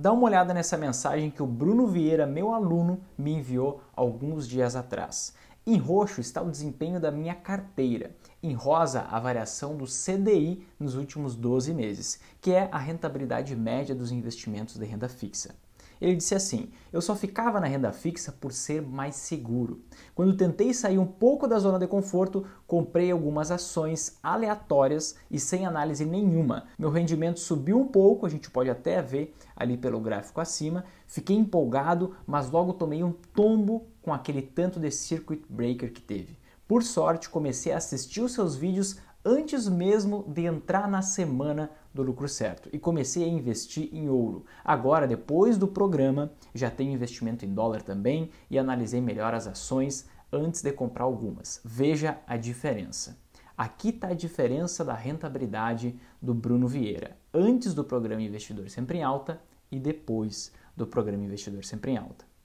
Dá uma olhada nessa mensagem que o Bruno Vieira, meu aluno, me enviou alguns dias atrás. Em roxo está o desempenho da minha carteira. Em rosa, a variação do CDI nos últimos 12 meses, que é a rentabilidade média dos investimentos de renda fixa. Ele disse assim: Eu só ficava na renda fixa por ser mais seguro. Quando tentei sair um pouco da zona de conforto, comprei algumas ações aleatórias e sem análise nenhuma. Meu rendimento subiu um pouco, a gente pode até ver ali pelo gráfico acima. Fiquei empolgado, mas logo tomei um tombo com aquele tanto de circuit breaker que teve. Por sorte, comecei a assistir os seus vídeos antes mesmo de entrar na semana do lucro certo e comecei a investir em ouro. Agora, depois do programa, já tenho investimento em dólar também e analisei melhor as ações antes de comprar algumas. Veja a diferença. Aqui está a diferença da rentabilidade do Bruno Vieira, antes do programa Investidor Sempre em Alta e depois do programa Investidor Sempre em Alta.